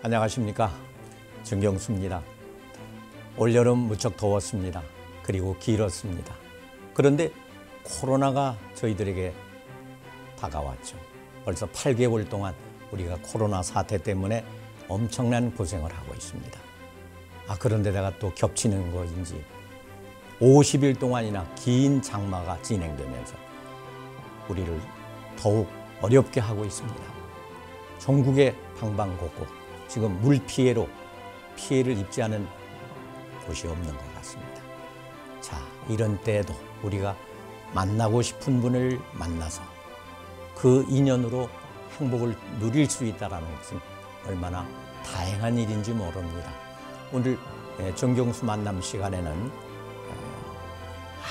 안녕하십니까. 정경수입니다. 올여름 무척 더웠습니다. 그리고 길었습니다. 그런데 코로나가 저희들에게 다가왔죠. 벌써 8개월 동안 우리가 코로나 사태 때문에 엄청난 고생을 하고 있습니다. 아, 그런데다가 또 겹치는 것인지 50일 동안이나 긴 장마가 진행되면서 우리를 더욱 어렵게 하고 있습니다. 전국의 방방곡곡 지금 물 피해로 피해를 입지 않은 곳이 없는 것 같습니다. 자, 이런 때에도 우리가 만나고 싶은 분을 만나서 그 인연으로 행복을 누릴 수 있다는 것은 얼마나 다행한 일인지 모릅니다. 오늘 예, 정경수 만남 시간에는 어,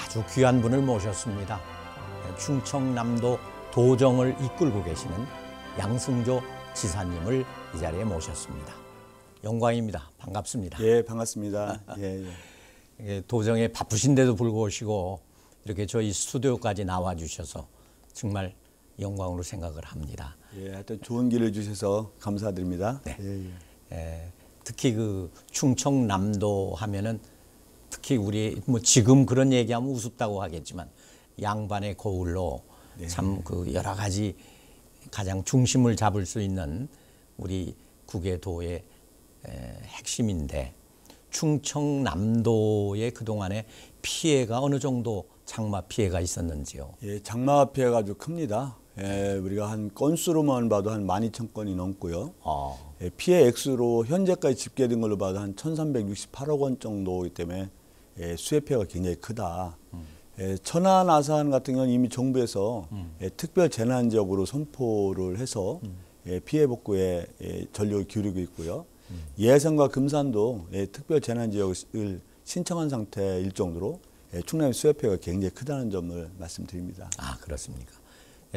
아주 귀한 분을 모셨습니다. 예, 충청남도 도정을 이끌고 계시는 양승조 지사님을 이 자리에 모셨습니다. 영광입니다. 반갑습니다. 예, 반갑습니다. 예, 예. 도정에 바쁘신데도 불구하고 이렇게 저희 스튜디오까지 나와 주셔서 정말 영광으로 생각을 합니다. 예, 하여튼 좋은 길을 주셔서 감사드립니다. 네. 예, 예. 에, 예, 특히 그 충청남도 하면은 특히 우리 뭐 지금 그런 얘기하면 우습다고 하겠지만 양반의 거울로 네. 참그 여러 가지 가장 중심을 잡을 수 있는 우리 국외도의 핵심인데 충청남도의 그동안에 피해가 어느 정도 장마 피해가 있었는지요? 예, 장마 피해가 아주 큽니다. 예, 우리가 한 건수로만 봐도 한 12,000건이 넘고요. 아. 예, 피해 액수로 현재까지 집계된 걸로 봐도 한 1,368억 원 정도이기 때문에 예, 수해 피해가 굉장히 크다. 음. 예, 천안아산 같은 경우는 이미 정부에서 음. 예, 특별 재난 지역으로 선포를 해서 음. 예, 피해 복구에 전력을 기울이고 있고요. 음. 예산과 금산도 특별 재난 지역을 신청한 상태일 정도로 충남 수협회가 굉장히 크다는 점을 말씀드립니다. 아 그렇습니까?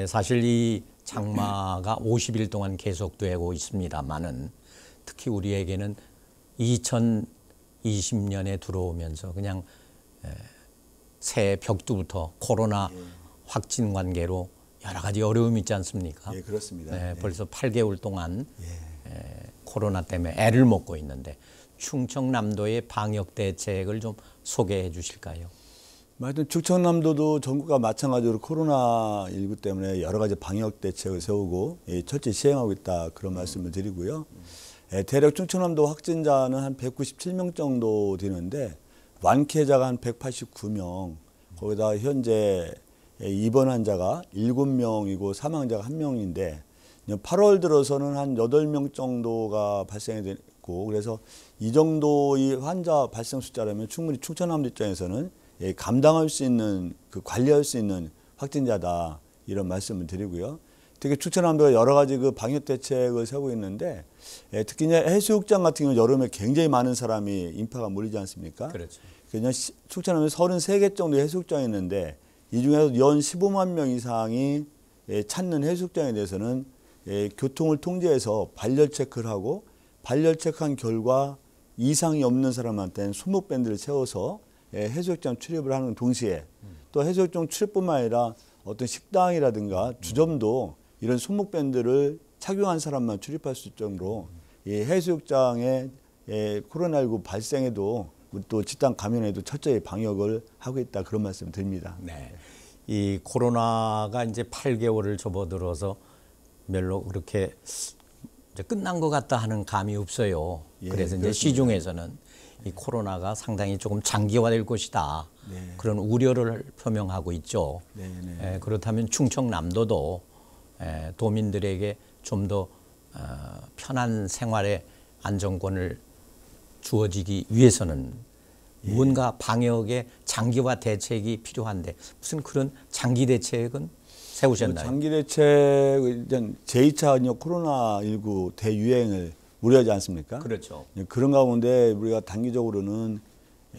사실 이 장마가 50일 동안 계속되고 있습니다만은 특히 우리에게는 2020년에 들어오면서 그냥 새 벽두부터 코로나 예. 확진 관계로 여러 가지 어려움이 있지 않습니까? 예, 그렇습니다. 네, 예. 벌써 8개월 동안 에, 예. 예, 코로나 때문에 애를 먹고 있는데 충청남도의 방역 대책을 좀 소개해 주실까요? 뭐 하여튼 충청남도도 전국과 마찬가지로 코로나19 때문에 여러 가지 방역 대책을 세우고 철저히 시행하고 있다 그런 말씀을 드리고요. 대략 충청남도 확진자는 한 197명 정도 되는데 완쾌자가 한 189명, 거기다 현재 입원 환자가 7명이고 사망자가 1명인데 8월 들어서는 한 8명 정도가 발생이 됐고 그래서 이 정도의 환자 발생 숫자라면 충분히 충청남도 입장에서는 예, 감당할 수 있는 그 관리할 수 있는 확진자다 이런 말씀을 드리고요. 되게 추천합니다. 여러 가지 그 방역 대책을 세우고 있는데 예, 특히 이제 해수욕장 같은 경우 여름에 굉장히 많은 사람이 인파가 몰리지 않습니까? 그렇죠. 그냥 추천하면 33개 정도 해수욕장이 있는데 이 중에서 연 15만 명 이상이 예, 찾는 해수욕장에 대해서는 예, 교통을 통제해서 발열 체크를 하고 발열 체크한 결과 이상이 없는 사람한테는 손목 밴드를 채워서 예, 해수욕장 출입을 하는 동시에 또 해수욕장 출입뿐만 아니라 어떤 식당이라든가 주점도 이런 손목밴드를 착용한 사람만 출입할 수 있을 정도로 이 해수욕장의 에 예, 코로나19 발생에도 또 집단 감염에도 철저히 방역을 하고 있다 그런 말씀 드립니다. 네. 이 코로나가 이제 8개월을 접어들어서 별로 그렇게 이제 끝난 것 같다 하는 감이 없어요. 예, 그래서 이제 그렇습니다. 시중에서는 이 코로나가 상당히 조금 장기화될 것이다. 네. 그런 우려를 표명하고 있죠. 네, 네. 에, 예, 그렇다면 충청남도도 도민들에게 좀더 어, 편한 생활의 안정권을 주어지기 위해서는 예. 무언가 방역의 장기화 대책이 필요한데 무슨 그런 장기 대책은 세우셨나요? 장기 대책 일 제2차 코로나 19 대유행을 우려하지 않습니까? 그렇죠. 예, 그런 가운데 우리가 단기적으로는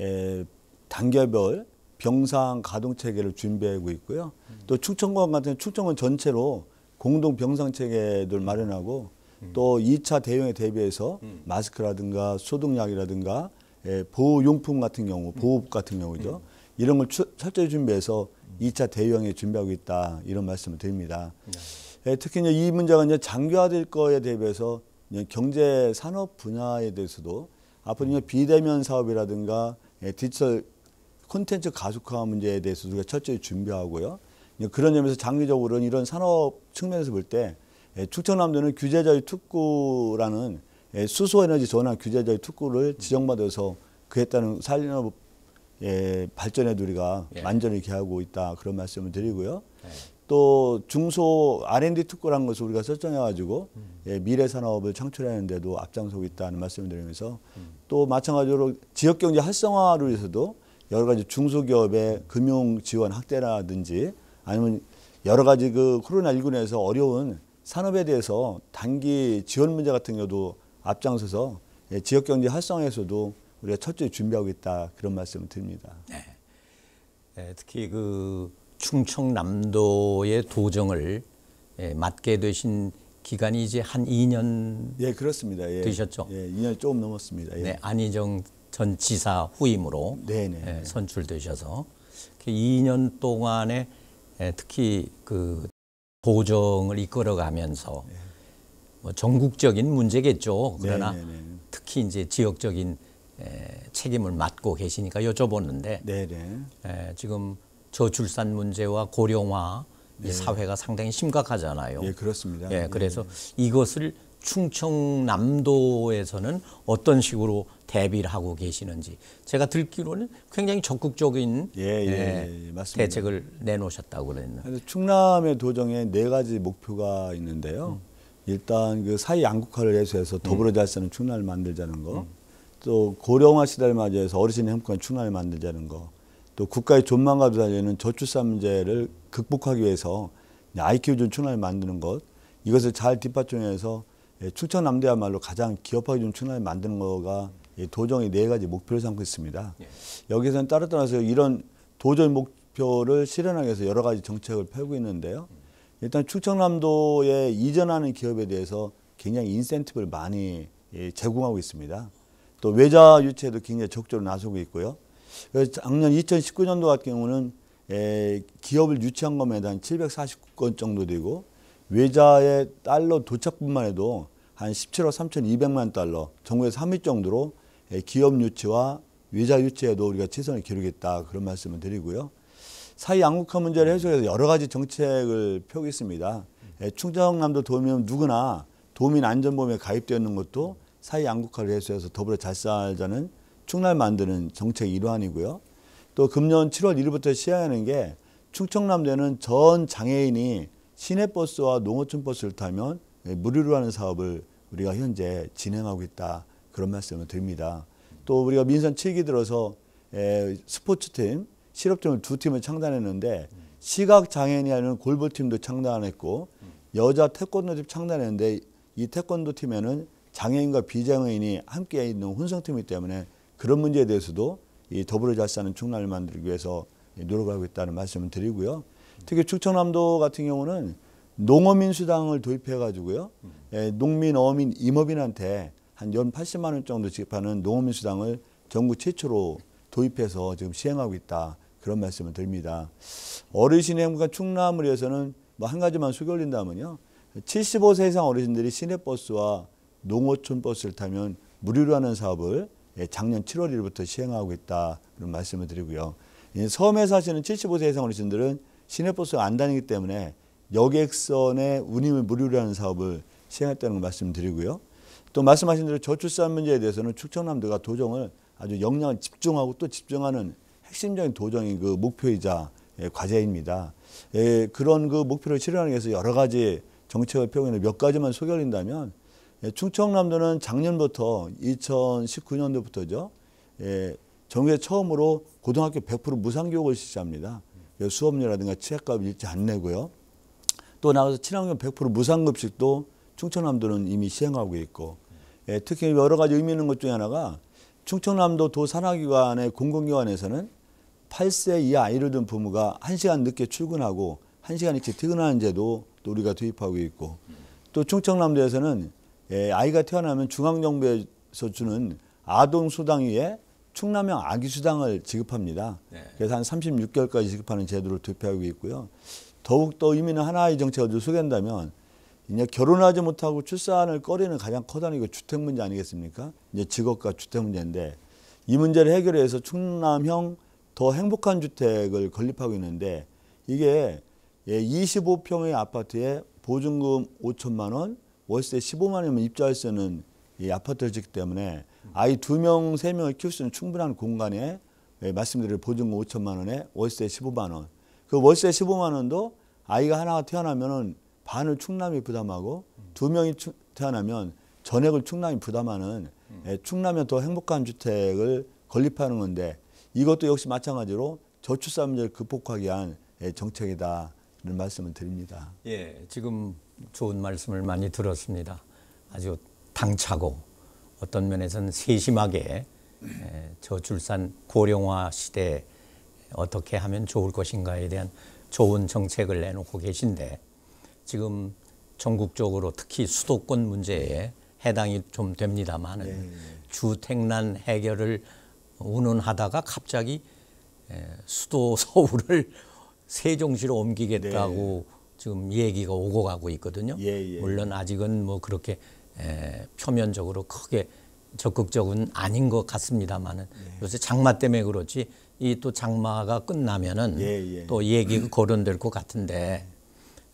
예, 단계별 병상 가동 체계를 준비하고 있고요. 음. 또 충청권 같은 충청권 전체로 공동 병상체계를 마련하고 음. 또 2차 대응에 대비해서 음. 마스크라든가 소독약이라든가 예, 보호용품 같은 경우, 보호복 같은 경우죠. 이런 걸 추, 철저히 준비해서 2차 대응에 준비하고 있다 이런 말씀을 드립니다. 네. 예, 특히 이제 이 문제가 이제 장기화될 거에 대비해서 경제 산업 분야에 대해서도 앞으로 이제 비대면 사업이라든가 예, 디지털 콘텐츠 가속화 문제에 대해서 우리가 철저히 준비하고요. 그런 점에서 장기적으로는 이런 산업 측면에서 볼 때 충청남도는 예, 규제자의 특구라는 예, 수소에너지 전환 규제자의 특구를 지정받아서 그했다는 산업 예, 발전에 우리가 예. 만전히 기하고 있다 그런 말씀을 드리고요. 예. 또 중소 R&D 특구라는 것을 우리가 설정해가지고 음. 미래 산업을 창출하는데도 앞장서고 있다는 말씀을 드리면서 음. 또 마찬가지로 지역 경제 활성화를 위해서도 여러 가지 중소기업의 금융 지원 확대라든지 아니면 여러 가지 그 코로나19 내에서 어려운 산업에 대해서 단기 지원 문제 같은 경우도 앞장서서 예, 지역 경제 활성화에서도 우리가 철저히 준비하고 있다 그런 말씀을 드립니다. 네. 네, 특히 그 충청남도의 도정을 예, 맡게 되신 기간이 이제 한 2년 예, 그렇습니다. 예. 되셨죠? 예, 2년 조금 넘었습니다. 예. 네, 안희정 전 지사 후임으로 네, 네. 예, 선출되셔서 2년 동안에 예, 특히 그 보정을 이끌어가면서 네. 뭐 전국적인 문제겠죠. 그러나 네네네. 네, 네. 특히 이제 지역적인 에, 예, 책임을 맡고 계시니까 여쭤보는데 에, 예, 지금 저출산 문제와 고령화 네. 이 사회가 상당히 심각하잖아요. 예, 그렇습니다. 예, 그래서 네. 이것을 충청남도에서는 어떤 식으로 대비를 하고 계시는지 제가 듣기로는 굉장히 적극적인 예, 예, 예, 예 대책을 내놓으셨다고 그랬는데 충남의 도정에 네 가지 목표가 있는데요. 음. 일단 그 사회 양극화를 해소해서 음. 더불어 잘 사는 충남을 만들자는 거, 음. 또 고령화 시대를 맞이해서 어르신의 행복한 충남을 만들자는 거, 또 국가의 존망과 부산에는 저출산 문제를 극복하기 위해서 아 q 준 충남을 만드는 것, 이것을 잘 뒷받침해서 충청남대야말로 예, 가장 기업하기 좋은 충남을 만드는 거가 도정의 네 가지 목표를 삼고 있습니다. 예. 여기서는 따로 떠나서 이런 도전 목표를 실현하기 위해서 여러 가지 정책을 펴고 있는데요. 일단 충청남도에 이전하는 기업에 대해서 굉장히 인센티브를 많이 예, 제공하고 있습니다. 또 외자 유치에도 굉장히 적절히 나서고 있고요. 작년 2019년도 같은 경우는 기업을 유치한 것에대한 749건 정도 되고 외자의 달러 도착뿐만 해도 한 17억 3,200만 달러, 전국에서 3위 정도로 예, 기업 유치와 위자 유치에도 우리가 최선을 기울겠다 그런 말씀을 드리고요. 사이 양국화 문제를 해소해서 여러 가지 정책을 펴겠습니다. 예, 충청남도 도민 누구나 도민 안전보험에 가입되어 있는 것도 사이 양국화를 해소해서 더불어 잘 살자는 충날 만드는 정책 일환이고요. 또 금년 7월 1일부터 시행하는 게 충청남도에는 전 장애인이 시내버스와 농어촌 버스를 타면 예, 무료로 하는 사업을 우리가 현재 진행하고 있다 그런 말씀을 드립니다. 또 우리가 민선 7기 들어서 스포츠팀, 실업팀을 두 팀을 창단했는데 시각장애인이 아니 골볼팀도 창단했고 여자 태권도팀 창단했는데 이 태권도 팀에는 장애인과 비장애인이 함께 있는 혼성팀이기 때문에 그런 문제에 대해서도 이 더불어 잘 사는 충남을 만들기 위해서 노력하고 있다는 말씀을 드리고요. 특히 충청남도 같은 경우는 농어민수당을 도입해가지고요. 예, 농민, 어민, 임업인한테 한 연 80만 원 정도 지급하는 농어민수당을 전국 최초로 도입해서 지금 시행하고 있다. 그런 말씀을 드립니다. 어르신의 행복과 충남을 위해서는 뭐 한 가지만 수결린다면요. 75세 이상 어르신들이 시내버스와 농어촌 버스를 타면 무료로 하는 사업을 예, 작년 7월 1일부터 시행하고 있다. 그런 말씀을 드리고요. 섬에 사시는 75세 이상 어르신들은 시내버스 가안 다니기 때문에 여객선의 운임을 무료로 하 사업을 시행했다는 걸 말씀드리고요. 또 말씀하신 대로 저출산 문제에 대해서는 충청남도가 도정을 아주 역량을 집중하고 또 집중하는 핵심적인 도정이 그 목표이자 예, 과제입니다. 예, 그런 그 목표를 실현하기 위해서 여러 가지 정책을 표현있몇 가지만 소개드린다면 예, 충청남도는 작년부터 2019년도부터죠. 예, 전국에 처음으로 고등학교 100% 무상교육을 실시합니다. 수업료라든가 취약값 잃지 않 내고요. 또 나가서 친환경 100% 무상급식도 충청남도는 이미 시행하고 있고 예, 특히 여러 가지 의미 있는 것 중에 하나가 충청남도 도산하기관의 공공기관에서는 8세 이하 아이를 둔 부모가 1시간 늦게 출근하고 1시간 일찍 퇴근하는 제도 또 우리가 도입하고 있고 또 충청남도에서는 예, 아이가 태어나면 중앙정부에서 주는 아동수당 위에 충남형 아기수당을 지급합니다. 네. 그래서 한 36개월까지 지급하는 제도를 도입하고 있고요. 더욱더 의미 있는 하나의 정책을 소개한다면 이제 결혼하지 못하고 출산을 꺼리는 가장 커다란 이거 주택 문제 아니겠습니까? 이제 직업과 주택 문제인데 이 문제를 해결해서 충남형 더 행복한 주택을 건립하고 있는데 이게 25평의 예, 아파트에 보증금 5천만 원, 월세 15만 원이면 입주할 수 있는 이 아파트를 짓기 때문에 아이 두 명, 세 명을 키울 수 있는 충분한 공간에 예, 말씀드릴 보증금 5천만 원에 월세 15만 원, 그 월세 15만 원도 아이가 하나가 태어나면은 반을 충남이 부담하고 두 명이 추, 태어나면 전액을 충남이 부담하는 음. 예, 충남의 더 행복한 주택을 건립하는 건데 이것도 역시 마찬가지로 저출산 문제를 극복하기 위한 예, 정책이다. 이런 말씀을 드립니다. 예, 지금 좋은 말씀을 많이 들었습니다. 아주 당차고 어떤 면에서는 세심하게 예, 저출산 고령화 시대에 어떻게 하면 좋을 것인가에 대한 좋은 정책을 내놓고 계신데 지금 전국적으로 특히 수도권 문제에 해당이 좀 됩니다만은 네. 주택난 해결을 운운하다가 갑자기 수도 서울을 세종시로 옮기겠다고 네. 지금 얘기가 오고 가고 있거든요. 예, 예. 물론 아직은 뭐 그렇게 에, 표면적으로 크게 적극적은 아닌 것 같습니다만은 예. 네. 요새 장마 때문에 그렇지 이또 장마가 끝나면은 예, 예. 또 얘기가 음. 거론될 것 같은데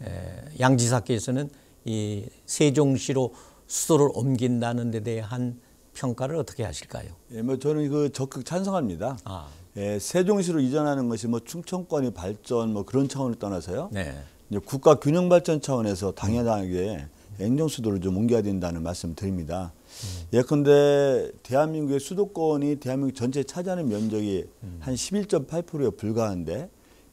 에, 양 지사께서는 이 세종시로 수도를 옮긴다는 데 대한 평가를 어떻게 하실까요? 예, 뭐 저는 그 적극 찬성합니다. 아. 예, 세종시로 이전하는 것이 뭐 충청권의 발전 뭐 그런 차원을 떠나서요. 네. 국가 균형 발전 차원에서 당연하게 행정수도를 좀 옮겨야 된다는 말씀 을 드립니다. 음. 예컨대 대한민국의 수도권이 대한민국 전체 차지하는 면적이 음. 한 11.8%에 불과한데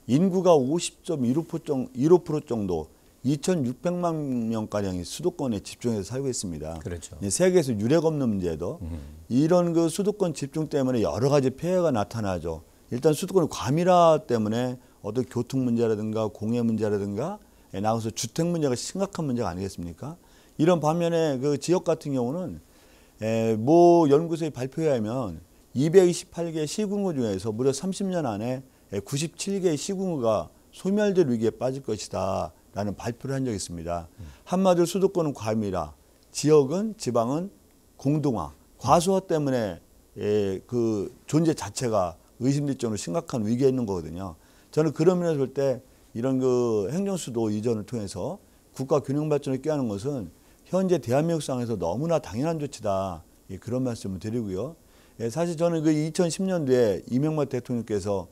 인구가 50.15% 정도 2,600만 명가량이 수도권에 집중해서 살고 있습니다. 그렇죠. 세계에서 유례가 없는 문제도 음. 이런 그 수도권 집중 때문에 여러 가지 폐해가 나타나죠. 일단 수도권 과밀화 때문에 어떤 교통 문제라든가 공해 문제라든가 예, 나와서 주택 문제가 심각한 문제가 아니겠습니까? 이런 반면에 그 지역 같은 경우는 예, 모 연구소의 발표에 하면 228개 시군구 중에서 무려 30년 안에 9 예, 7개 시군구가 소멸될 위기에 빠질 것이다 라는 발표를 한 적이 있습니다. 한마디로 수도권은 과밀화, 지역은 지방은 공동화, 과수화 때문에 그 존재 자체가 의심될 정도로 심각한 위기에 있는 거거든요. 저는 그런 면에서 볼때 이런 그 행정수도 이전을 통해서 국가 균형 발전을 꾀하는 것은 현재 대한민국 상에서 너무나 당연한 조치다. 예, 그런 말씀을 드리고요. 예, 사실 저는 그 2010년도에 이명박 대통령께서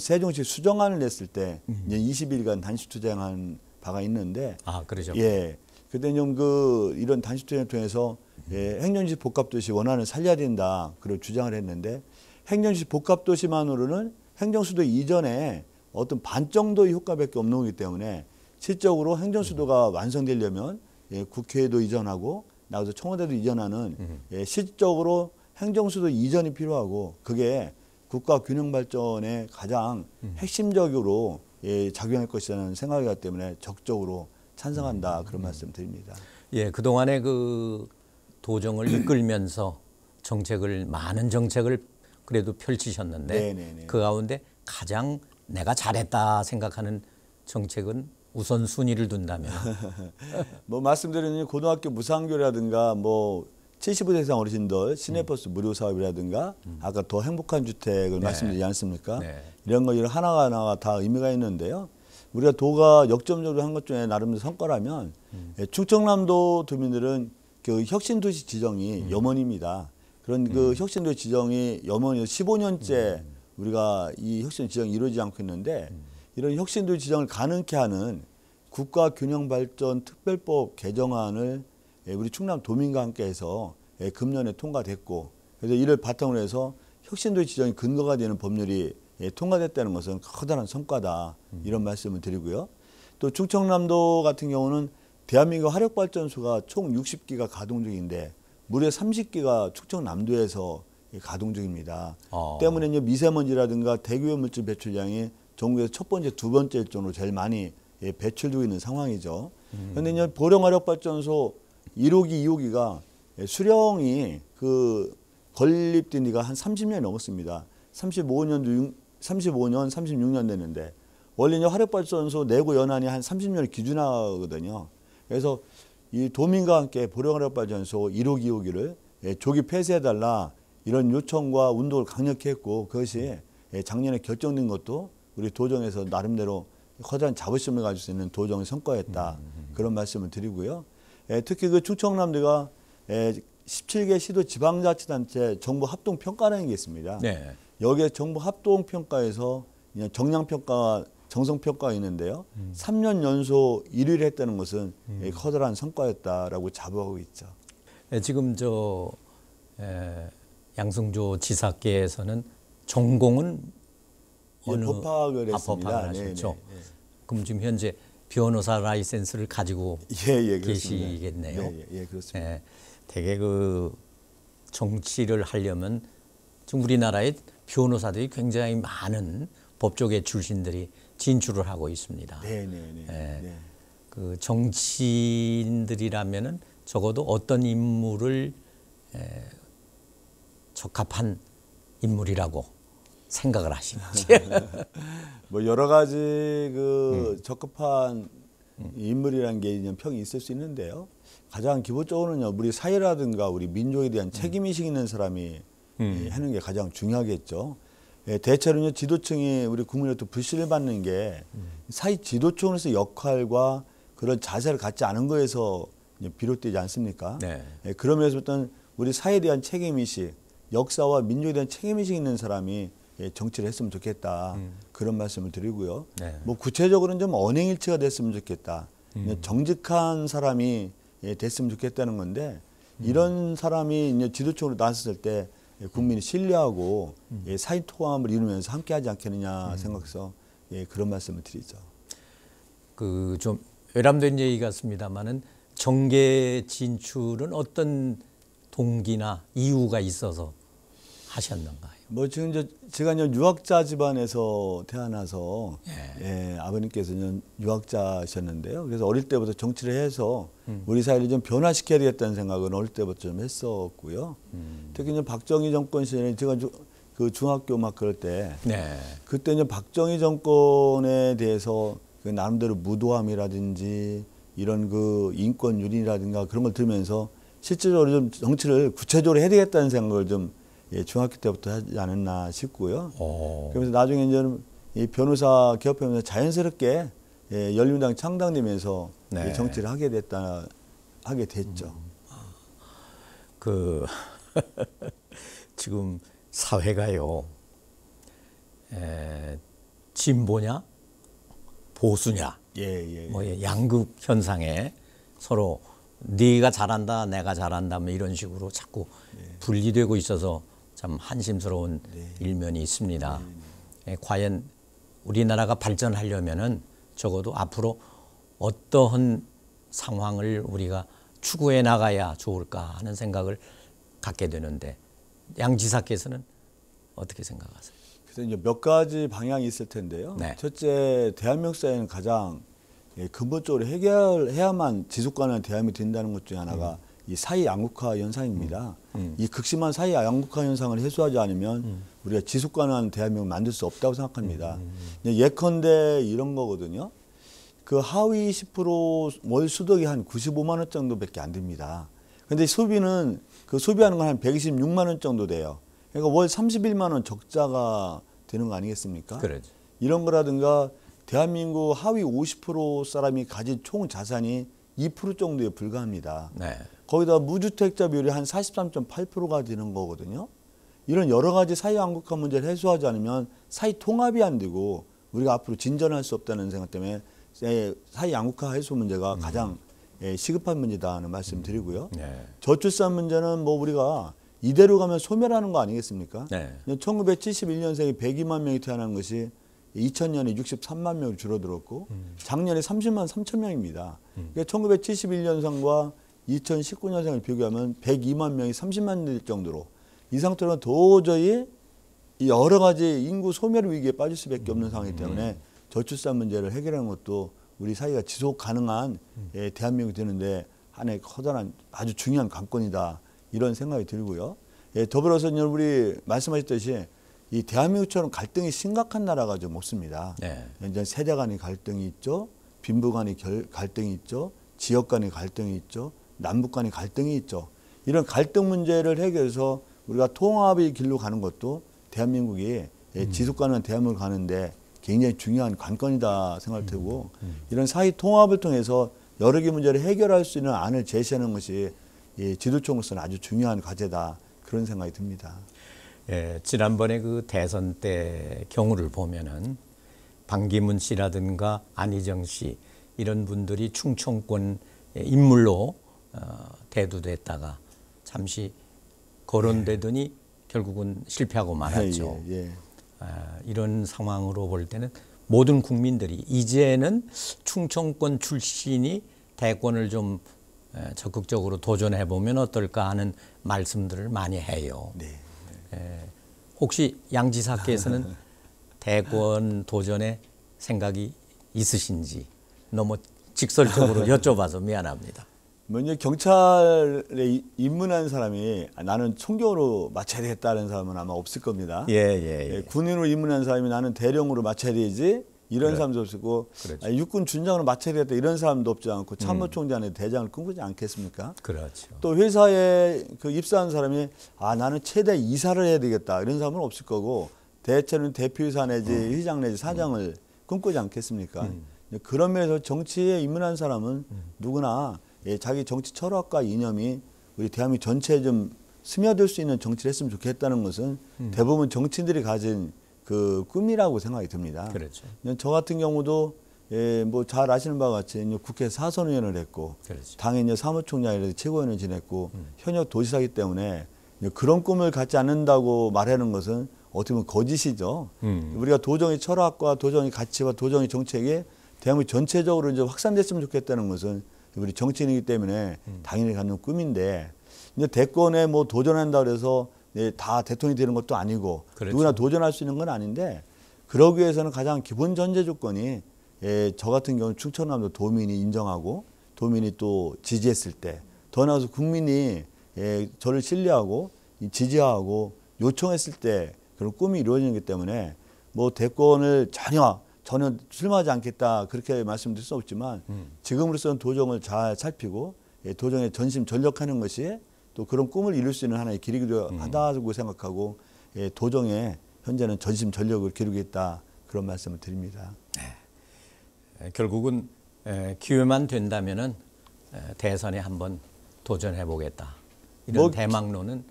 세종시 수정안을 냈을 때 음. 20일간 단식 투쟁한 바가 있는데 아 그러죠. 예. 그때 좀그 이런 단식 투쟁을 통해서 음. 예, 행정시 복합도시 원안을 살려야 된다. 그런 주장을 했는데 행정시 복합도시만으로는 행정수도 이전에 어떤 반 정도의 효과밖에 없는 거기 때문에 실적으로 행정수도가 완성되려면 예, 국회에도 이전하고 나와서 청와대도 이전하는 음. 예, 실적으로 행정수도 이전이 필요하고 그게 국가 균형 발전에 가장 음. 핵심적으로 예, 작용할 것이라는 생각이기 때문에 적적으로 찬성한다 음. 그런 말씀 드립니다. 예, 그동안에 그 도정을 이끌면서 정책을 많은 정책을 그래도 펼치셨는데 네네네. 네, 네. 그 가운데 가장 내가 잘했다 생각하는 정책은 우선순위를 둔다면 뭐 말씀드린 고등학교 무상교라든가 뭐 75세 이상 어르신들 시내버스 음. 무료 사업이라든가 음. 아까 더 행복한 주택을 네. 말씀드리지 않습니까? 네. 이런 거 이런 하나하나가 다 의미가 있는데요. 우리가 도가 역점적으로 한 것 중에 나름 대로 성과라면 음. 예, 충청남도 도민들은 그 혁신도시 지정이 음. 염원입니다. 그런 그 음. 혁신도시 지정이 염원이 15년째 우리가 이 혁신 지정이 이루어지지 않고 있는데 이런 혁신도 지정을 가능케 하는 국가균형발전특별법 개정안을 예, 우리 충남 도민과 함께해서 예, 금년에 통과됐고 그래서 이를 바탕으로 해서 혁신도 지정이 근거가 되는 법률이 예, 통과됐다는 것은 커다란 성과다 이런 말씀을 드리고요. 또 충청남도 같은 경우는 대한민국 화력발전소가 총 60기가 가동 중인데 무려 30기가 충청남도에서 가동 중입니다. 어. 때문에 이제 미세먼지라든가 대기오염물질 배출량이 전국에서 첫 번째, 두 번째 일종으로 제일 많이 예, 배출되고 있는 상황이죠. 음. 그런데 이제 보령화력발전소 1호기, 2호기가 예, 수령이 그 건립된 지가 한 30년이 넘었습니다. 35년, 35년, 36년 됐는데 원래 이제 화력발전소 내구 연한이 한 30년을 기준화거든요 그래서 이 도민과 함께 보령화력발전소 1호기, 2호기를 예, 조기 폐쇄해달라 이런 요청과 운동을 강력히 했고 그것이 예, 작년에 결정된 것도 우리 도정에서 나름대로 커다란 자부심을 가질 수 있는 도정의 성과였다. 음, 음, 음. 그런 말씀을 드리고요. 예, 특히 그 충청남도가 17개 예, 시도 지방자치단체 정부 합동 평가라는 게 있습니다. 네. 여기에 정부 합동 평가에서 정량 평가 정성 평가가 있는데요. 음. 3년 연속 1위를 했다는 것은 음. 커다란 성과였다라고 자부하고 있죠. 네, 지금 저 에, 양승조 지사께서는 전공은 뭐 어느 법학을 아, 법학을 네, 하셨죠. 네네. 네. 그럼 지금 현재 변호사 라이센스를 가지고 예, 예, 계시겠네요. 예, 예, 예, 그렇습니다. 예, 되게 그 정치를 하려면 지금 우리나라에 변호사들이 굉장히 많은 법조계 출신들이 진출을 하고 있습니다. 네, 네, 네. 예, 네. 그 정치인들이라면은 적어도 어떤 인물을 예, 적합한 인물이라고 생각을 하시는지. 네. 뭐 여러 가지 그 음. 적합한 음. 인물이라는 게 이제 평이 있을 수 있는데요. 가장 기본적으로는요, 우리 사회라든가 우리 민족에 대한 책임의식 있는 사람이 음. 하는 게 가장 중요하겠죠. 예, 대체로는요, 지도층이 우리 국민으로부터 불신을 받는 게 음. 사회 지도층으로서 역할과 그런 자세를 갖지 않은 거에서 비롯되지 않습니까? 네. 예, 그러면서 어떤 우리 사회에 대한 책임의식, 역사와 민족에 대한 책임의식 있는 사람이 예, 정치를 했으면 좋겠다. 음. 그런 말씀을 드리고요. 네. 뭐 구체적으로는 좀 언행일치가 됐으면 좋겠다. 음. 정직한 사람이 예, 됐으면 좋겠다는 건데 음. 이런 사람이 이제 지도층으로 나섰을 때 예, 국민이 신뢰하고 음. 사회 통합을 이루면서 함께하지 않겠느냐 음. 생각해서 예, 그런 말씀을 드리죠. 그좀 외람된 얘기 같습니다만은 정계 진출은 어떤 동기나 이유가 있어서 하셨는가요? 뭐 지금 이제 제가 이제 유학자 집안에서 태어나서 예. 예 아버님께서는 유학자셨는데요. 그래서 어릴 때부터 정치를 해서 음. 우리 사회를 좀 변화시켜야 되겠다는 생각은 어릴 때부터 좀 했었고요. 음. 특히 이제 박정희 정권 시절에 제가 그 중학교 막 그럴 때 네. 그때 이제 박정희 정권에 대해서 그 나름대로 무도함이라든지 이런 그 인권 유린이라든가 그런 걸 들으면서 실질적으로 좀 정치를 구체적으로 해야 되겠다는 생각을 좀 예, 중학교 때부터 하지 않았나 싶고요. 오. 어. 그러면서 나중에 이제이 변호사 개업하면서 자연스럽게 예, 열린당 창당되면서 네. 예, 정치를 하게 됐다 하게 됐죠. 음. 그 지금 사회가요. 에, 진보냐 보수냐 예, 예, 예. 뭐 예, 양극 현상에 서로 네가 잘한다 내가 잘한다 뭐 이런 식으로 자꾸 예. 분리되고 있어서 참 한심스러운 네. 일면이 있습니다. 네. 네. 예, 과연 우리나라가 발전하려면은 적어도 앞으로 어떠한 상황을 우리가 추구해 나가야 좋을까 하는 생각을 갖게 되는데 양 지사께서는 어떻게 생각하세요? 그래서 이제 몇 가지 방향이 있을 텐데요. 네. 첫째, 대한민국 사회는 가장 예, 근본적으로 해결해야만 지속 가능한 대안이 된다는 것 중에 하나가 음. 이사이 양극화 현상입니다. 음. 음. 이 극심한 사회 양극화 현상을 해소하지 않으면 음. 우리가 지속 가능한 대한민국을 만들 수 없다고 생각합니다. 음, 음, 네, 예컨대 이런 거거든요. 그 하위 10%월 수덕이 한 95만 원 정도밖에 안 됩니다. 근데 소비는 그 소비하는 건 한 126만 원 정도 돼요. 그러니까 월 31만 원 적자가 되는 거 아니겠습니까? 그러지. 그렇죠. 이런 거라든가 대한민국 하위 50% 사람이 가진 총 자산이 2% 정도에 불과합니다. 네. 거기다 무주택자 비율이 한 43.8%가 되는 거거든요. 이런 여러 가지 사회 양극화 문제를 해소하지 않으면 사회 통합이 안 되고 우리가 앞으로 진전할 수 없다는 생각 때문에 사회 양극화 해소 문제가 음. 가장 예, 시급한 문제다 하는 말씀 드리고요. 네. 저출산 문제는 뭐 우리가 이대로 가면 소멸하는 거 아니겠습니까? 네. 1 9 7 1년생이 102만 명이 태어난 것이 2000년에 63만 명이 줄어들었고 음. 작년에 30만 3천 명입니다. 그러니까 1971년생과 2019년생을 비교하면 102만 명이 30만 명일 정도로 이 상태로는 도저히 여러 가지 인구 소멸 위기에 빠질 수밖에 없는 음, 상황이기 네. 때문에 저출산 문제를 해결하는 것도 우리 사회가 지속 가능한 음. 예, 대한민국이 되는데 하나의 커다란 아주 중요한 관건이다 이런 생각이 들고요. 예, 더불어서 우리 말씀하셨듯이 이 대한민국처럼 갈등이 심각한 나라가 좀 없습니다. 네. 이제 세대 간의 갈등이 있죠. 빈부 간의 결, 갈등이 있죠. 지역 간의 갈등이 있죠. 남북 간의 갈등이 있죠. 이런 갈등 문제를 해결해서 우리가 통합의 길로 가는 것도 대한민국이 예, 음. 지속 가능한 대한민국을 가는데 굉장히 중요한 관건이다 생각들고 음. 음. 이런 사회 통합을 통해서 여러 개 문제를 해결할 수 있는 안을 제시하는 것이 이지도총으로서는 아주 중요한 과제다 그런 생각이 듭니다. 예, 지난번에 그 대선 때 경우를 보면은 방기문 씨라든가 안희정 씨 이런 분들이 충청권 인물로 어, 대두됐다가 잠시 거론되더니 예. 결국은 실패하고 말았죠. 예, 예. 예. 아, 이런 상황으로 볼 때는 모든 국민들이 이제는 충청권 출신이 대권을 좀 적극적으로 도전해 보면 어떨까 하는 말씀들을 많이 해요. 네, 네. 혹시 양 지사께서는 대권 도전에 생각이 있으신지 너무 직설적으로 여쭤봐서 미안합니다. 먼저 경찰에 입문한 사람이 나는 총경으로 마쳐야 되겠다는 사람은 아마 없을 겁니다. 예, 예, 예, 예. 군인으로 입문한 사람이 나는 대령으로 마쳐야 되지 이런 그래. 사람도 없고 아, 육군 준장으로 마쳐야 되겠다 이런 사람도 없지 않고 음. 참모총장의 음. 대장을 꿈꾸지 않겠습니까? 그렇죠. 또 회사에 그 입사한 사람이 아 나는 최대 이사를 해야 되겠다 이런 사람은 없을 거고 대체는 대표이사 내지 음. 회장 내지 사장을 음. 꿈꾸지 않겠습니까? 음. 그런면에서 정치에 입문한 사람은 음. 누구나 예, 자기 정치 철학과 이념이 우리 대한민국 전체에 좀 스며들 수 있는 정치를 했으면 좋겠다는 것은 음. 대부분 정치인들이 가진 그 꿈이라고 생각이 듭니다. 그렇죠. 저 같은 경우도 예, 뭐잘 아시는 바와 같이 국회 사선의원을 했고 그렇죠. 당에 이사무총장이라든 최고위원을 지냈고 음. 현역 도지사기 때문에 그런 꿈을 갖지 않는다고 말하는 것은 어떻게 보면 거짓이죠. 음. 우리가 도정의 철학과 도정의 가치와 도정의 정책이 대한민국 전체적으로 이제 확산됐으면 좋겠다는 것은 우리 정치인이기 때문에 음. 당연히 갖는 꿈인데 이제 대권에 뭐 도전한다 그래서 다 대통령이 되는 것도 아니고 그렇죠. 누구나 도전할 수 있는 건 아닌데 그러기 위해서는 가장 기본 전제 조건이 예, 저 같은 경우는 충청남도 도민이 인정하고 도민이 또 지지했을 때 더 나아가서 국민이 예, 저를 신뢰하고 지지하고 요청했을 때 그런 꿈이 이루어지기 때문에 뭐 대권을 전혀 전혀 출마하지 않겠다 그렇게 말씀드릴 수 없지만 음. 지금으로서는 도정을 잘 살피고 예, 도정에 전심 전력하는 것이 또 그런 꿈을 이룰 수 있는 하나의 길이기도 음. 하다고 생각하고 예, 도정에 현재는 전심 전력을 기르겠다 그런 말씀을 드립니다. 네. 결국은 기회만 된다면은 대선에 한번 도전해 보겠다. 이런 뭐, 대망론은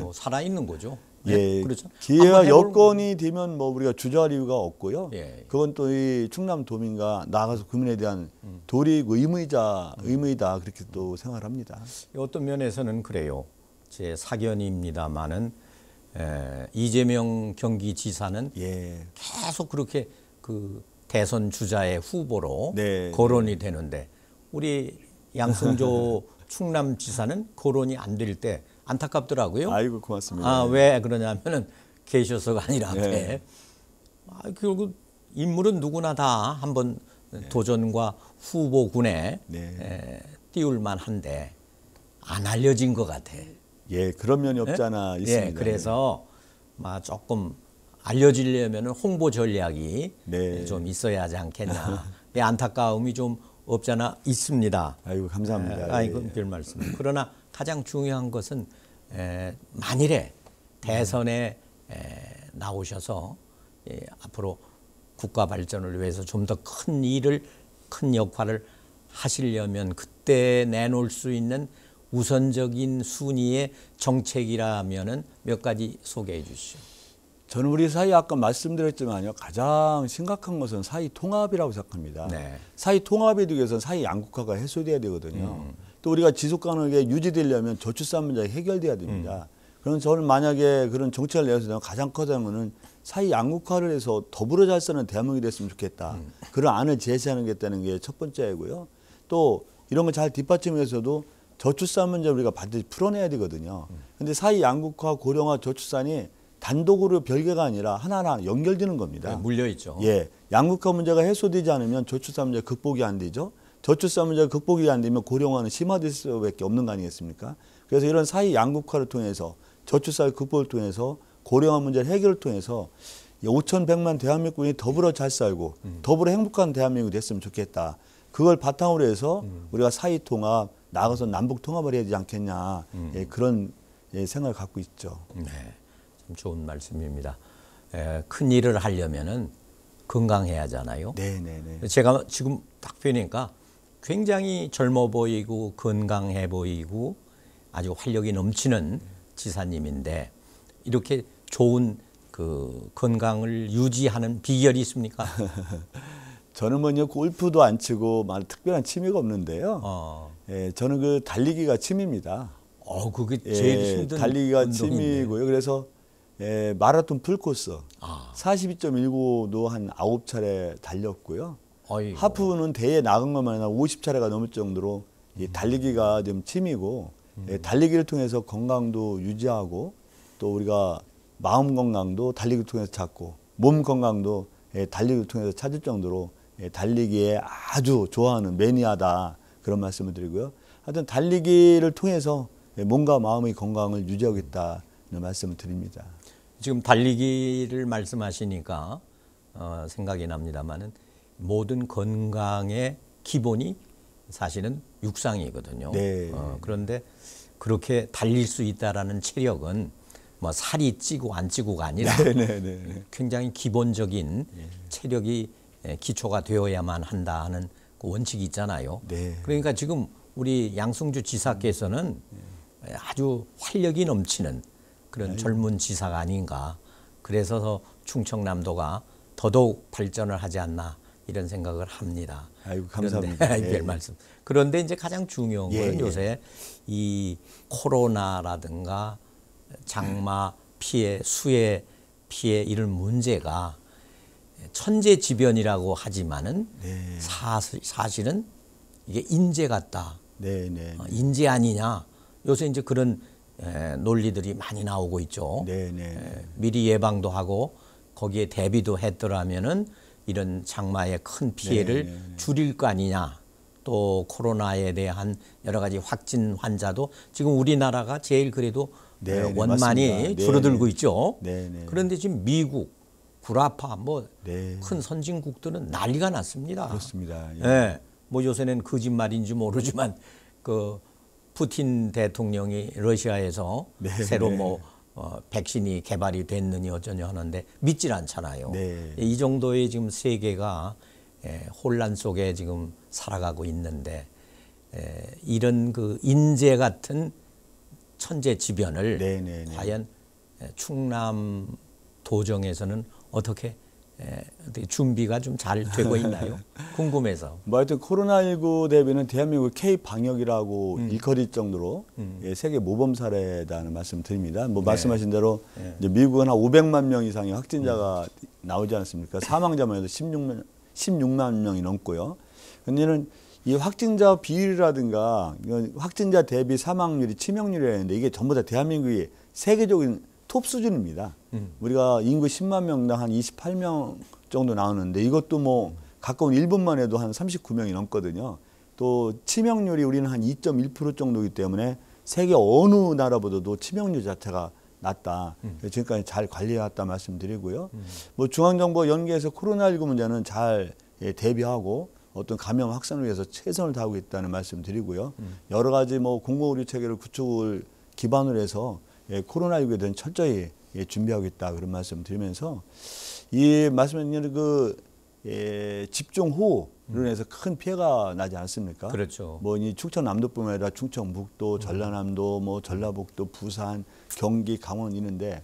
뭐 살아 있는 거죠. 예, 예, 그렇죠. 기회와 여건이 되면 뭐 우리가 주저할 이유가 없고요. 예. 그건 또 이 충남 도민과 나가서 국민에 대한 음. 도리고 의무이자 의무이다 그렇게 또 생각합니다. 어떤 면에서는 그래요. 제 사견입니다만은 이재명 경기지사는 예. 계속 그렇게 그 대선 주자의 후보로 네. 거론이 되는데 우리 양승조 충남지사는 거론이 안될때 안타깝더라고요. 아이고 고맙습니다. 아, 왜 그러냐면은 계셔서가 아니라 네. 아, 결국 인물은 누구나 다 한번 네. 도전과 후보군에 네. 에, 예, 띄울만 한데 안 알려진 것 같아. 예, 그런 면이 예? 없잖아 예, 네? 있습니다. 예, 그래서 막 조금 알려지려면 홍보 전략이 네. 좀 있어야 하지 않겠냐. 안타까움이 좀 없잖아 있습니다. 아이고 감사합니다. 아이고 예. 별 말씀. 그러나 가장 중요한 것은 에, 만일에 대선에 에, 나오셔서 예, 앞으로 국가 발전을 위해서 좀 더 큰 일을 큰 역할을 하시려면 그때 내놓을 수 있는 우선적인 순위의 정책이라면몇 가지 소개해 주시죠. 저는 우리 사회 아까 말씀드렸지만요 가장 심각한 것은 사회 통합이라고 생각합니다. 네. 사회 통합이 되기 위해서는 사회 양극화가 해소돼야 되거든요. 음. 또 우리가 지속 가능하게 유지되려면 저출산 문제가 해결돼야 됩니다. 음. 그럼 저는 만약에 그런 정책을 내서 가장 커다면은 사이 양극화를 해서 더불어 잘 사는 대한민국이 됐으면 좋겠다. 음. 그런 안을 제시하는겠다는 게 첫 번째이고요. 또 이런 걸 잘 뒷받침해서도 저출산 문제 우리가 반드시 풀어내야 되거든요. 음. 근데 사이 양극화, 고령화, 저출산이 단독으로 별개가 아니라 하나하나 연결되는 겁니다. 네, 물려 있죠. 예, 양극화 문제가 해소되지 않으면 저출산 문제 극복이 안 되죠. 저출산 문제가 극복이 안 되면 고령화는 심화될 수밖에 없는 거 아니겠습니까? 그래서 이런 사회 양극화를 통해서 저출산 극복을 통해서 고령화 문제 를 해결을 통해서 5,100만 대한민국이 더불어 잘 살고 음. 더불어 행복한 대한민국이 됐으면 좋겠다. 그걸 바탕으로 해서 음. 우리가 사회 통합, 나가서 남북 통합을 해야 되지 않겠냐 음. 예, 그런 예, 생각을 갖고 있죠. 네, 참 좋은 말씀입니다. 에, 예, 큰 일을 하려면은 건강해야 하잖아요. 네, 네, 네. 제가 지금 딱 뵈니까 굉장히 젊어 보이고 건강해 보이고 아주 활력이 넘치는 지사님인데 이렇게 좋은 그 건강을 유지하는 비결이 있습니까? 저는 뭐요 골프도 안 치고 막 특별한 취미가 없는데요. 어. 예, 저는 그 달리기가 취미입니다. 어, 그게 예, 제일 예, 힘든 달리기가 운동인데. 취미고요. 그래서 예, 마라톤 풀코스 아. 42.19도 한9 차례 달렸고요. 어이구. 하프는 대회 나간 것만 해도 50차례가 넘을 정도로 이 달리기가 좀 취미고 음. 예, 달리기를 통해서 건강도 유지하고 또 우리가 마음 건강도 달리기를 통해서 찾고 몸 건강도 예, 달리기를 통해서 찾을 정도로 예, 달리기에 아주 좋아하는 매니아다 그런 말씀을 드리고요. 하여튼 달리기를 통해서 몸과 마음의 건강을 유지하겠다는 말씀을 드립니다. 지금 달리기를 말씀하시니까 어, 생각이 납니다만은 모든 건강의 기본이 사실은 육상이거든요. 네. 어, 그런데 그렇게 달릴 수 있다라는 체력은 뭐 살이 찌고 안 찌고가 아니라 네네네. 네, 네, 네. 굉장히 기본적인 예. 체력이 예, 기초가 되어야만 한다 하는 그 원칙이 있잖아요. 네. 그러니까 지금 우리 양승주 지사께서는 음, 예. 아주 활력이 넘치는 그런 아 젊은 지사가 아닌가. 그래서 충청남도가 더더욱 발전을 하지 않나 이런 생각을 합니다. 아이고 감사합니다. 그런데, 예. 별 예. 말씀. 그런데 이제 가장 중요한 예, 건 예. 요새 이 코로나라든가 장마 피해, 수해 피해 이런 문제가 천재지변이라고 하지만은 네. 사실, 사실은 이게 인재 같다. 네, 네, 네, 어, 인재 아니냐. 요새 이제 그런 에, 논리들이 많이 나오고 있죠. 네, 네, 에, 미리 예방도 하고 거기에 대비도 했더라면은 이런 장마에큰 네, 피해를 네네. 네. 줄일 거 아니냐. 또 코로나에 대한 여러 가지 확진 환자도 지금 우리나라가 제일 그래도 네네, 어, 네, 원만히 맞 줄어들고 네네. 있죠. 그런데 지금 미국, 구라파 뭐 큰 선진국들은 난리가 났습니다. 그렇습니다. 예. 네. 뭐 요새는 거짓말인지 모르지만 그 푸틴 대통령이 러시아에서 새로 뭐 어, 백신이 개발이 됐느니 어쩌니 하는데 믿질 않잖아요. 네. 이 정도의 지금 세계가 에, 예, 혼란 속에 지금 살아가고 있는데 에, 예, 이런 그 인재 같은 천재지변을 네, 네, 네, 과연 예, 충남 도정에서는 어떻게 예, 어떻게 준비가 좀 잘 되고 있나요? 궁금해서. 뭐 하여튼 코로나19 대비는 대한민국 K 방역이라고 음. 일컬일 정도로 음. 예, 세계 모범 사례라는 말씀 을 드립니다. 뭐 네. 말씀하신 대로 네. 이제 미국은 한 500만 명 이상의 확진자가 음. 나오지 않습니까? 사망자만 해도 16만 16만 명이 넘고요. 근데는 이 확진자 비율이라든가 확진자 대비 사망률이 치명률이라는데 이게 전부 다 대한민국이 세계적인 톱 수준입니다. 음. 우리가 인구 10만 명당 한 28명 정도 나오는데 이것도 뭐 가까운 일본만 해도 한 39명이 넘거든요. 또 치명률이 우리는 한 2.1% 정도이기 때문에 세계 어느 나라보다도 치명률 자체가 낮다. 음. 지금까지 잘 관리해왔다 말씀드리고요. 음. 뭐 중앙정부 연계해서 코로나19 문제는 잘 예, 대비하고 어떤 감염 확산을 위해서 최선을 다하고 있다는 말씀드리고요. 음. 여러 가지 뭐 공공의료 체계를 구축을 기반으로 해서 예, 코로나19에 대한 철저히 예, 준비하고 있다 그런 말씀 을 드리면서 이 말씀은 그 예, 집중 호우로 인해서 음. 큰 피해가 나지 않습니까? 그렇죠. 뭐 이 충청남도뿐만 아니라 충청북도, 전라남도, 뭐 전라북도, 부산, 경기, 강원 있는데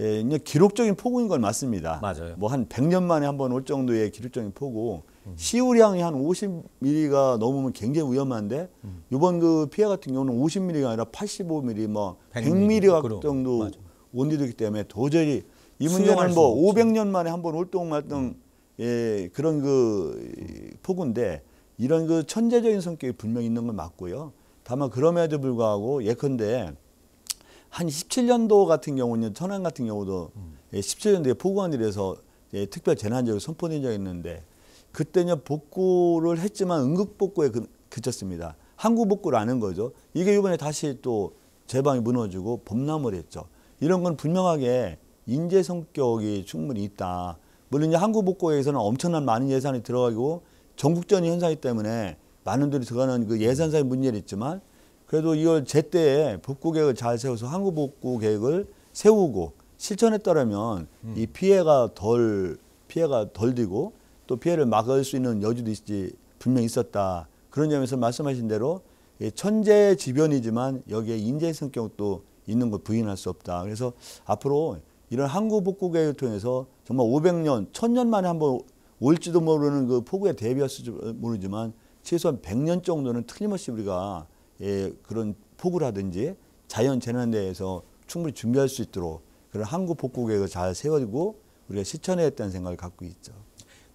예, 기록적인 폭우인 건 맞습니다. 맞아요. 뭐한 100년 만에 한 번 올 정도의 기록적인 폭우. 시우량이 한 50mm가 넘으면 굉장히 위험한데 음. 이번 그 피해 같은 경우는 50mm가 아니라 85mm 뭐 100mm, 100mm 정도 맞아. 온도이기 때문에 도저히 이 문제는 뭐 500년 만에 한번 올동말동 음. 예, 그런 그 폭우인데 이런 그 천재적인 성격이 분명히 있는 건 맞고요. 다만 그럼에도 불구하고 예컨대 한 17년도 같은 경우는 천안 같은 경우도 음. 17년도에 예, 폭우가 일에서 예, 특별 재난지역을 선포된 적이 있는데 그때는 복구를 했지만 응급 복구에 그, 그쳤습니다. 항구 복구라는 거죠. 이게 이번에 다시 또 제방이 무너지고 범람을 했죠. 이런 건 분명하게 인재 성격이 충분히 있다. 물론 이제 항구 복구에서는 엄청난 많은 예산이 들어가고 전국전이 현상이 때문에 많은 돈이 들어가는 그 예산상의 문제는 있지만 그래도 이걸 제때에 복구 계획을 잘 세워서 항구 복구 계획을 세우고 실천했더라면 음. 이 피해가 덜 피해가 덜 되고 또 피해를 막을 수 있는 여지도 있지 분명히 있었다. 그런 점에서 말씀하신 대로 예, 천재지변이지만 여기에 인재 성격도 있는 걸 부인할 수 없다. 그래서 앞으로 이런 항구 복구계획을 통해서 정말 500년, 1000년 만에 한번 올지도 모르는 그 폭우에 대비할지 모르지만 최소한 100년 정도는 틀림없이 우리가 예, 그런 폭우라든지 자연 재난에 대해서 충분히 준비할 수 있도록 그런 항구 복구 계획을 잘 세워지고 우리가 실천해야 했다는 생각을 갖고 있죠.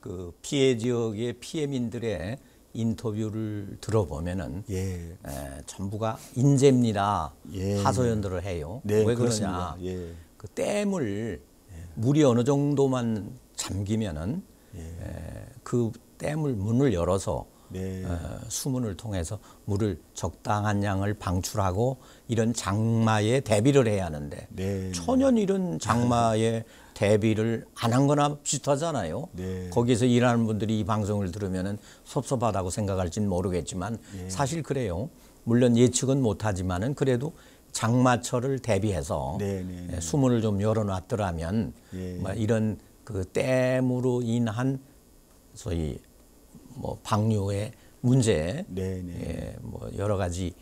그 피해 지역의 피해민들의 인터뷰를 들어보면은 예. 에, 전부가 인재입니다 예. 하소연들을 해요. 네, 왜 그러냐? 예. 그 댐을 예. 물이 어느 정도만 잠기면은 예. 에, 그 댐을 문을 열어서 네. 어, 수문을 통해서 물을 적당한 양을 방출하고 이런 장마에 대비를 해야 하는데 네. 천연 이런 장마에 대비를 안 한 거나 비슷하잖아요. 네. 거기에서 일하는 분들이 이 방송을 들으면 섭섭하다고 생각할지는 모르겠지만 네. 사실 그래요. 물론 예측은 못하지만은 그래도 장마철을 대비해서 네, 네, 예, 네. 수문을 좀 열어놨더라면 예. 뭐 이런 그 댐으로 인한 소위 뭐 방류의 문제, 네, 예, 뭐 여러 가지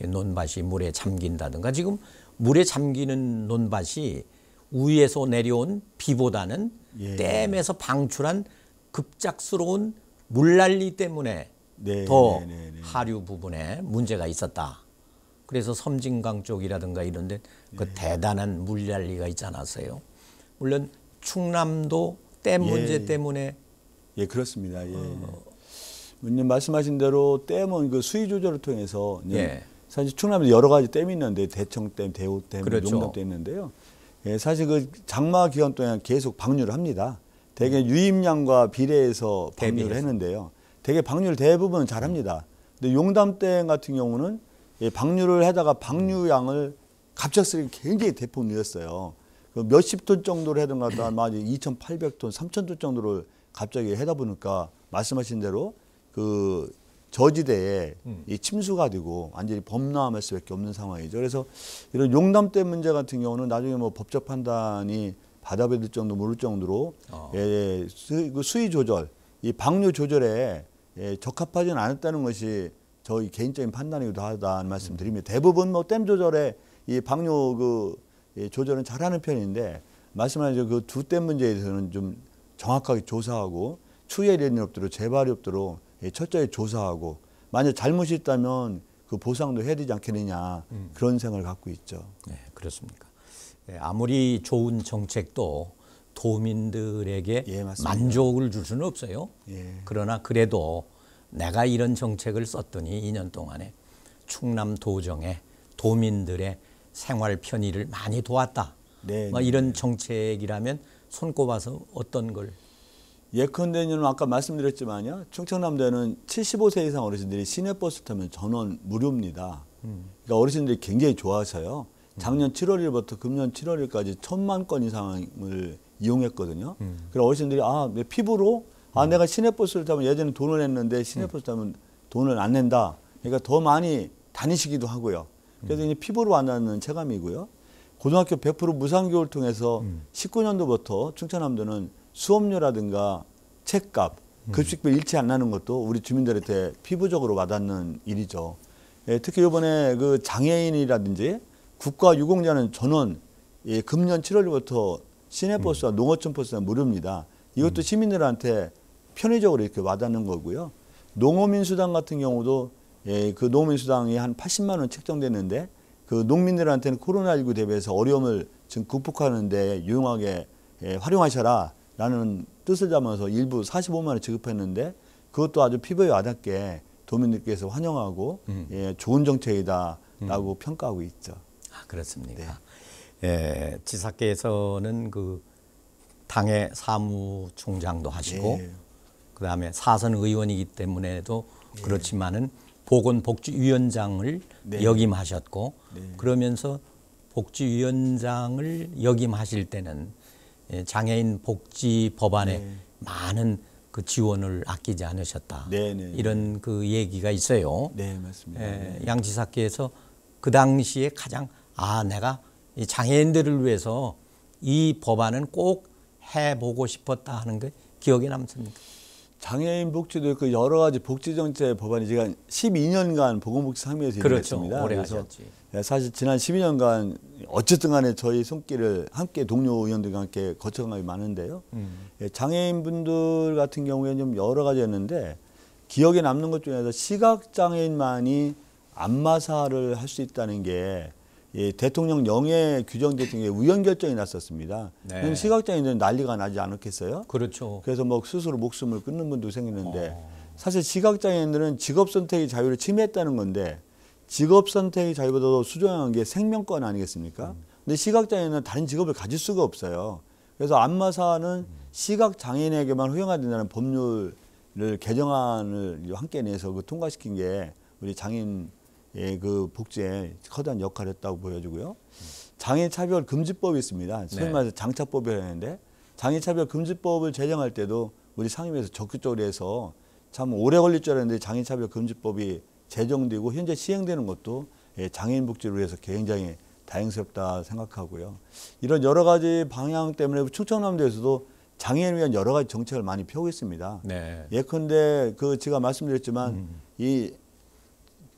논밭이 물에 잠긴다든가 지금 물에 잠기는 논밭이 위에서 내려온 비보다는 예. 댐에서 방출한 급작스러운 물난리 때문에 네, 더 네, 네, 네, 네. 하류 부분에 문제가 있었다. 그래서 섬진강 쪽이라든가 이런데 그 예. 대단한 물난리가 있지 않았어요. 물론 충남도 댐 예, 문제 예. 때문에 예 그렇습니다. 예. 어. 말씀하신 대로 댐은 그 수위 조절을 통해서 예. 사실 충남에 여러 가지 댐이 있는데 대청댐, 대우댐 그렇죠. 용담댐 있는데요. 예, 사실 그 장마 기간 동안 계속 방류를 합니다. 대개 유입량과 비례해서 방류를 했는데요. 대개 방류를 대부분 잘 합니다. 근데 용담댐 같은 경우는 예, 방류를 하다가 방류량을 갑작스레 굉장히 대폭 늘렸어요. 그 몇십 톤 정도를 하던 가다 막 2,800톤, 3,000톤 정도를 갑자기 하다 보니까 말씀하신 대로 그 저지대에 음. 이 침수가 되고 완전히 범람할 수밖에 없는 상황이죠. 그래서 이런 용담대 문제 같은 경우는 나중에 뭐 법적 판단이 받아들일 정도 모를 정도로 어. 예, 예 수, 그 위 조절, 이 방류 조절에 예, 적합하지는 않았다는 것이 저희 개인적인 판단이기도 하다는 음. 말씀드립니다. 대부분 뭐 댐 조절에 이 방류 그 예, 조절은 잘하는 편인데 말씀하신 그두 댐 문제에 대해서는 좀 정확하게 조사하고 추후에 이런 업도로 재발이 없도록 예, 철저히 조사하고 만약 잘못이 있다면 그 보상도 해야 되지 않겠느냐 음. 그런 생각을 갖고 있죠. 네, 그렇습니까? 네, 아무리 좋은 정책도 도민들에게 예, 만족을 줄 수는 없어요. 예. 그러나 그래도 내가 이런 정책을 썼더니 2년 동안에 충남 도정에 도민들의 생활 편의를 많이 도왔다. 네, 뭐 네, 이런 네. 정책이라면 손꼽아서 어떤 걸 예컨대는 아까 말씀드렸지만요. 충청남도에는 75세 이상 어르신들이 시내버스 타면 전원 무료입니다. 그러니까 어르신들이 굉장히 좋아하셔요. 작년 7월일부터 금년 7월일까지 천만 건 이상을 이용했거든요. 음. 그래서 어르신들이 아, 내 피부로 아, 음. 내가 시내버스를 타면 예전에 돈을 냈는데 시내버스 음. 타면 돈을 안 낸다. 그러니까 더 많이 다니시기도 하고요. 그래서 음. 이제 피부로 만나는 체감이고요. 고등학교 100% 무상교육을 통해서 음. 19년도부터 충청남도는 수업료라든가 책값, 음. 급식비 일치 안 나는 것도 우리 주민들한테 피부적으로 와닿는 일이죠. 예, 특히 이번에 그 장애인이라든지 국가 유공자는 전원 예, 금년 7월부터 시내버스와 음. 농어촌버스가 무료입니다. 이것도 음. 시민들한테 편의적으로 이렇게 와닿는 거고요. 농어민수당 같은 경우도 예, 그 농어민수당이 한 80만 원 책정됐는데 그 농민들한테는 코로나19 대비해서 어려움을 지금 극복하는 데 유용하게 예, 활용하셔라. 라는 뜻을 담아서 일부 45만 원 지급했는데 그것도 아주 피부에 와닿게 도민들께서 환영하고 음. 예, 좋은 정책이다라고 음. 평가하고 있죠. 아, 그렇습니까? 네. 예, 지사께서는 그 당의 사무총장도 하시고 예. 그다음에 사선 의원이기 때문에도 네. 그렇지만은 보건복지위원장을 네. 역임하셨고 네. 그러면서 복지위원장을 역임하실 때는 예, 장애인 복지 법안에 네. 많은 그 지원을 아끼지 않으셨다. 네, 네. 네. 이런 그 얘기가 있어요. 네, 맞습니다. 에, 예, 네. 양 지사께서 그 당시에 가장 아 내가 이 장애인들을 위해서 이 법안은 꼭 해보고 싶었다 하는 게 기억에 남습니까? 장애인 복지도 그 여러 가지 복지 정책 법안이 제가 12년간 보건복지 상임위에서 그렇죠. 일했습니다. 그래서 하셨지. 예, 사실 지난 12년간 어쨌든 간에 저희 손길을 함께 동료 의원들과 함께 거쳐간 게 많은데요. 음. 예, 장애인분들 같은 경우에는 좀 여러 가지였는데 기억에 남는 것 중에서 시각장애인만이 안마사를 할 수 있다는 게 예, 대통령 영예 규정 같은 게 우연 결정이 났었습니다. 네. 시각장애인들은 난리가 나지 않았겠어요? 그렇죠. 그래서 뭐 스스로 목숨을 끊는 분도 생겼는데 어. 사실 시각장애인들은 직업 선택의 자유를 침해했다는 건데 직업 선택의 자유보다도 수정한 게 생명권 아니겠습니까? 음. 근데 시각장애는 다른 직업을 가질 수가 없어요. 그래서 안마사는 시각장애인에게만 허용해야 된다는 법률을 개정안을 함께 내서 그 통과시킨 게 우리 장애인의 그 복지에 커다란 역할을 했다고 보여지고요. 장애 차별 금지법이 있습니다. 소위 네. 말해서 장차법이라 는데 장애 차별 금지법을 제정할 때도 우리 상임위에서 적극적으로 해서 참 오래 걸릴 줄 알았는데 장애 차별 금지법이 제정되고 현재 시행되는 것도 예, 장애인 복지를 위해서 굉장히 다행스럽다 생각하고요. 이런 여러 가지 방향 때문에 충청남도에서도 장애인 위한 여러 가지 정책을 많이 펴고 있습니다. 네. 예컨대 그 제가 말씀드렸지만 음. 음. 이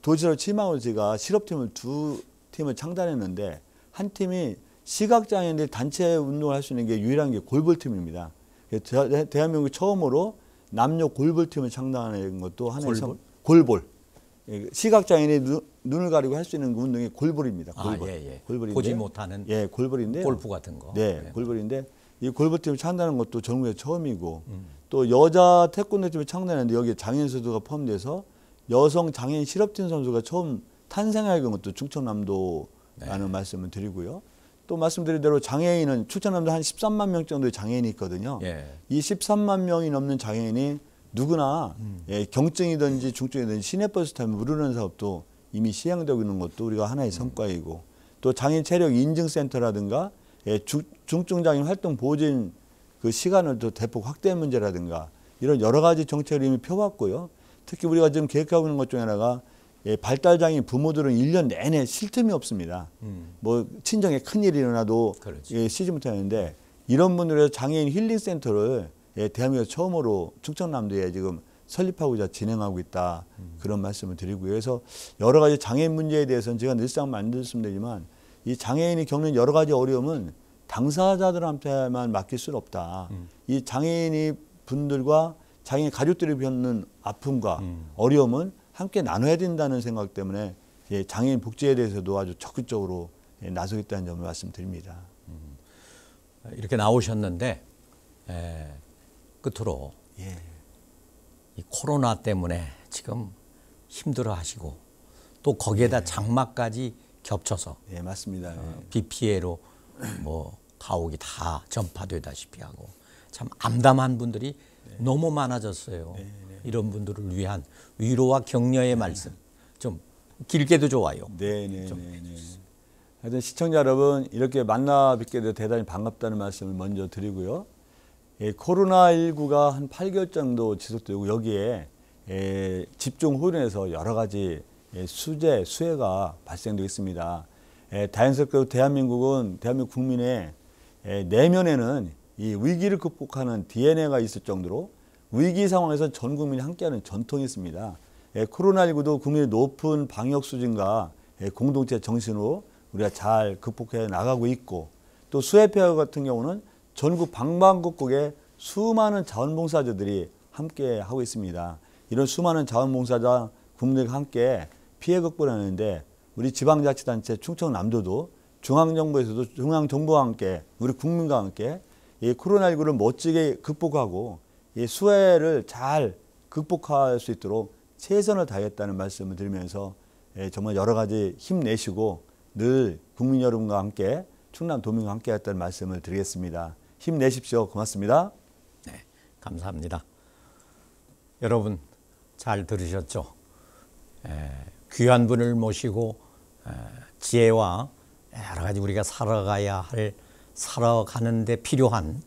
도시로 치망으로 제가 실업팀을 두 팀을 창단했는데 한 팀이 시각장애인들 단체 운동을 할 수 있는 게 유일한 게 골볼팀입니다. 그 대한민국 처음으로 남녀 골볼팀을 창단한 것도 하나의 골볼? 골볼. 시각장애인의 눈, 눈을 가리고 할 수 있는 운동이 골볼입니다. 아, 골볼. 아, 예, 예. 골볼인데, 보지 못하는 예, 골볼인데 골프 같은 거. 네, 네. 골볼인데 이 골볼팀을 창단는 것도 전국에 처음이고 음. 또 여자 태권도팀을 창단했는데 여기에 장애인 선수가 포함돼서 여성 장애인 실업팀 선수가 처음 탄생하게 된 것도 충청남도라는 네. 말씀을 드리고요. 또 말씀드린 대로 장애인은 충청남도 한 13만 명 정도의 장애인이 있거든요. 예. 이 13만 명이 넘는 장애인이 누구나 음. 예, 경증이든지 중증이든지 시내버스 타면 무료는 사업도 이미 시행되고 있는 것도 우리가 하나의 음. 성과이고 또 장애인 체력 인증센터라든가 예, 중증 장애인 활동 보진 호그 시간을 또 대폭 확대 문제라든가 이런 여러 가지 정책을 이미 펴왔고요. 특히 우리가 지금 계획하고 있는 것 중에 하나가 예, 발달장애인 부모들은 1년 내내 쉴 틈이 없습니다. 음. 뭐 친정에 큰일이 일어나도 그지 그렇죠. 예, 쉬지 못하는데 이런 분들에서 장애인 힐링센터를 예, 대한민국에 처음으로 충청남도에 지금 설립하고자 진행하고 있다 음. 그런 말씀을 드리고요. 그래서 여러 가지 장애인 문제에 대해서는 제가 늘상 만들었으면 되지만 이 장애인이 겪는 여러 가지 어려움은 당사자들한테만 맡길 수는 없다. 음. 이 장애인이 분들과 장애인 가족들이 겪는 아픔과 음. 어려움은 함께 나눠야 된다는 생각 때문에 예, 장애인 복지에 대해서도 아주 적극적으로 예, 나서겠다는 점을 말씀드립니다. 음. 이렇게 나오셨는데 에, 예, 끝으로 예. 이 코로나 때문에 지금 힘들어 하시고 또 거기에다 예. 장마까지 겹쳐서 예, 맞습니다. 어, 예. 비 피해로 뭐 가옥이 다 전파되다시피 하고 참 암담한 분들이 예. 너무 많아졌어요. 예, 이런 분들을 위한 위로와 격려의 말씀 좀 길게도 좋아요. 네, 네, 네, 네. 하여튼 시청자 여러분 이렇게 만나 뵙게 돼 대단히 반갑다는 말씀을 먼저 드리고요. 예, 코로나19가 한 8개월 정도 지속되고 여기에 예, 집중 훈련에서 여러 가지 예, 수재, 수해가 발생되고 있습니다. 자연스럽게도 대한민국은 대한민국 국민의 내면에는 이 위기를 극복하는 DNA가 있을 정도로 위기 상황에서 전 국민이 함께하는 전통이 있습니다. 코로나19도 국민의 높은 방역 수준과 공동체 정신으로 우리가 잘 극복해 나가고 있고 또 수해피해 같은 경우는 전국 방방곡곡에 수많은 자원봉사자들이 함께 하고 있습니다. 이런 수많은 자원봉사자 국민들과 함께 피해 극복하는데 우리 지방자치단체 충청남도도 중앙정부에서도 중앙정부와 함께 우리 국민과 함께 이 코로나19를 멋지게 극복하고 이 수해를 잘 극복할 수 있도록 최선을 다했다는 말씀을 드리면서 예, 정말 여러 가지 힘내시고 늘 국민 여러분과 함께 충남 도민과 함께 했다는 말씀을 드리겠습니다. 힘내십시오. 고맙습니다. 네, 감사합니다. 여러분 잘 들으셨죠? 에, 귀한 분을 모시고 에, 지혜와 여러 가지 우리가 살아가야 할 살아가는데 필요한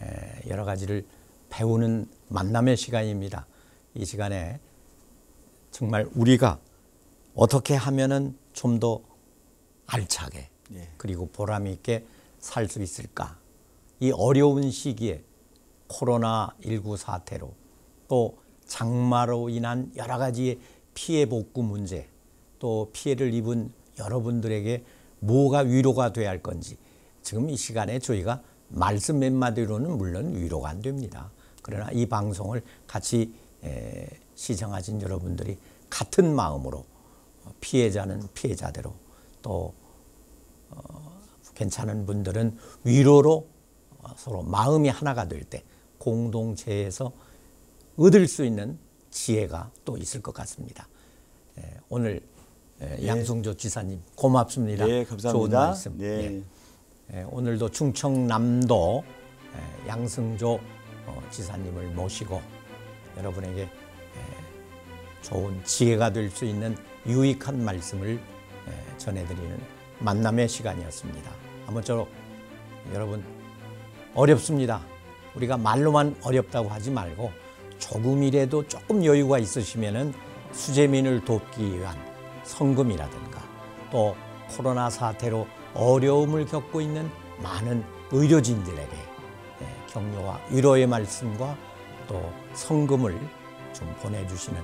에, 여러 가지를 배우는 만남의 시간입니다. 이 시간에 정말 우리가 어떻게 하면은 좀 더 알차게 예. 그리고 보람 있게 살 수 있을까 이 어려운 시기에 코로나19 사태로 또 장마로 인한 여러 가지 피해 복구 문제 또 피해를 입은 여러분들에게 뭐가 위로가 돼야 할 건지 지금 이 시간에 저희가 말씀 몇 마디로는 물론 위로가 안 됩니다. 그러나 이 방송을 같이 시청하신 여러분들이 같은 마음으로 어, 피해자는 피해자대로 또 어, 괜찮은 분들은 위로로 서로 마음이 하나가 될 때 공동체에서 얻을 수 있는 지혜가 또 있을 것 같습니다. 예, 오늘 예. 예. 양승조 지사님 고맙습니다. 예, 감사합니다. 좋은 말씀. 예. 예. 예 오늘도 충청남도 양승조 어, 지사님을 모시고 여러분에게 좋은 지혜가 될 수 있는 유익한 말씀을 전해드리는 만남의 시간이었습니다. 아무쪼록 여러분 어렵습니다. 우리가 말로만 어렵다고 하지 말고 조금이라도 조금 여유가 있으시면은 수재민을 돕기 위한 성금이라든가 또 코로나 사태로 어려움을 겪고 있는 많은 의료진들에게 예, 격려와 위로의 말씀과 또 성금을 좀 보내주시는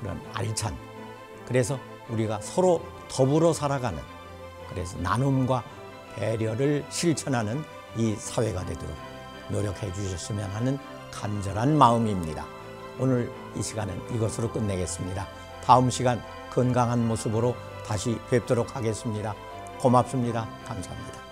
그런 알찬 그래서 우리가 서로 더불어 살아가는 그래서 나눔과 배려를 실천하는 이 사회가 되도록 노력해 주셨으면 하는 간절한 마음입니다. 오늘 이 시간은 이것으로 끝내겠습니다. 다음 시간 건강한 모습으로 다시 뵙도록 하겠습니다. 고맙습니다. 감사합니다.